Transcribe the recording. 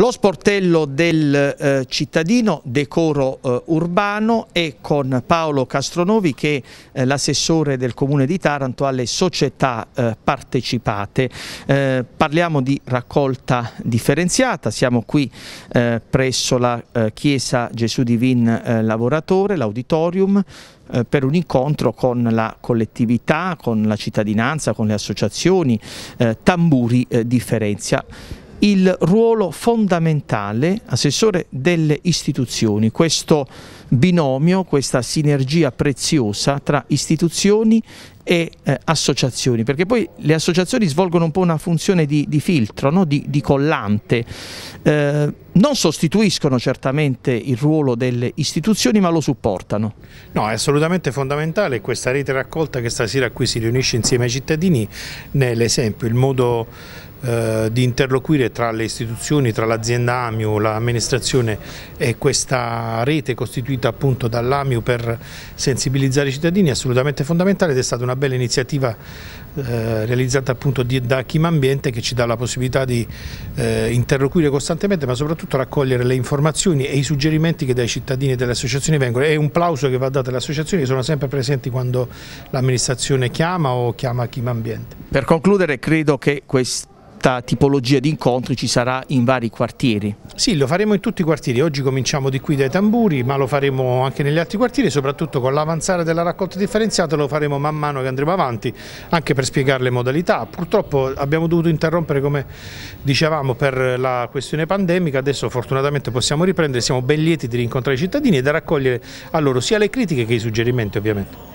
Lo sportello del eh, cittadino, decoro eh, urbano e con Paolo Castronovi che è eh, l'assessore del Comune di Taranto alle società eh, partecipate. Eh, parliamo di raccolta differenziata, siamo qui presso la Chiesa Gesù Divin Lavoratore, l'auditorium, per un incontro con la collettività, con la cittadinanza, con le associazioni, eh, Tamburi eh, Differenzia il ruolo fondamentale, assessore, delle istituzioni, questo binomio, questa sinergia preziosa tra istituzioni e eh, associazioni, perché poi le associazioni svolgono un po' una funzione di, di filtro, no? di, di, collante, eh, non sostituiscono certamente il ruolo delle istituzioni ma lo supportano. No, è assolutamente fondamentale questa rete raccolta che stasera qui si riunisce insieme ai cittadini nell'esempio, il modo eh, di interloquire tra le istituzioni, tra l'azienda AMIU, l'amministrazione e questa rete costituita appunto dall'AMIU per sensibilizzare i cittadini è assolutamente fondamentale ed è stata una bella iniziativa eh, realizzata appunto da Chima Ambiente che ci dà la possibilità di eh, interloquire costantemente ma soprattutto raccogliere le informazioni e i suggerimenti che dai cittadini e dalle associazioni vengono. È un plauso che va dato alle associazioni che sono sempre presenti quando l'amministrazione chiama o chiama Chima Ambiente. Per concludere credo che questo questa tipologia di incontri ci sarà in vari quartieri. Sì, lo faremo in tutti i quartieri, oggi cominciamo di qui dai tamburi, ma lo faremo anche negli altri quartieri, soprattutto con l'avanzare della raccolta differenziata lo faremo man mano che andremo avanti, anche per spiegare le modalità. Purtroppo abbiamo dovuto interrompere, come dicevamo, per la questione pandemica, adesso fortunatamente possiamo riprendere, siamo ben lieti di rincontrare i cittadini e da raccogliere a loro sia le critiche che i suggerimenti ovviamente.